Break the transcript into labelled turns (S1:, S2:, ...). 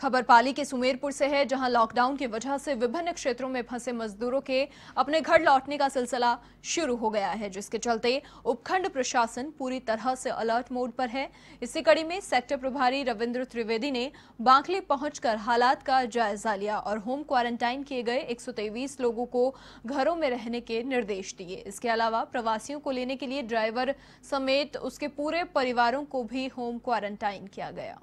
S1: खबर पाली के सुमेरपुर से है जहां लॉकडाउन की वजह से विभिन्न क्षेत्रों में फंसे मजदूरों के अपने घर लौटने का सिलसिला शुरू हो गया है जिसके चलते उपखंड प्रशासन पूरी तरह से अलर्ट मोड पर है इसी कड़ी में सेक्टर प्रभारी रविंद्र त्रिवेदी ने बांकली पहुंचकर हालात का जायजा लिया और होम क्वारंटाइन किए गए एक लोगों को घरों में रहने के निर्देश दिए इसके अलावा प्रवासियों को लेने के लिए ड्राइवर समेत उसके पूरे परिवारों को भी होम क्वारंटाइन किया गया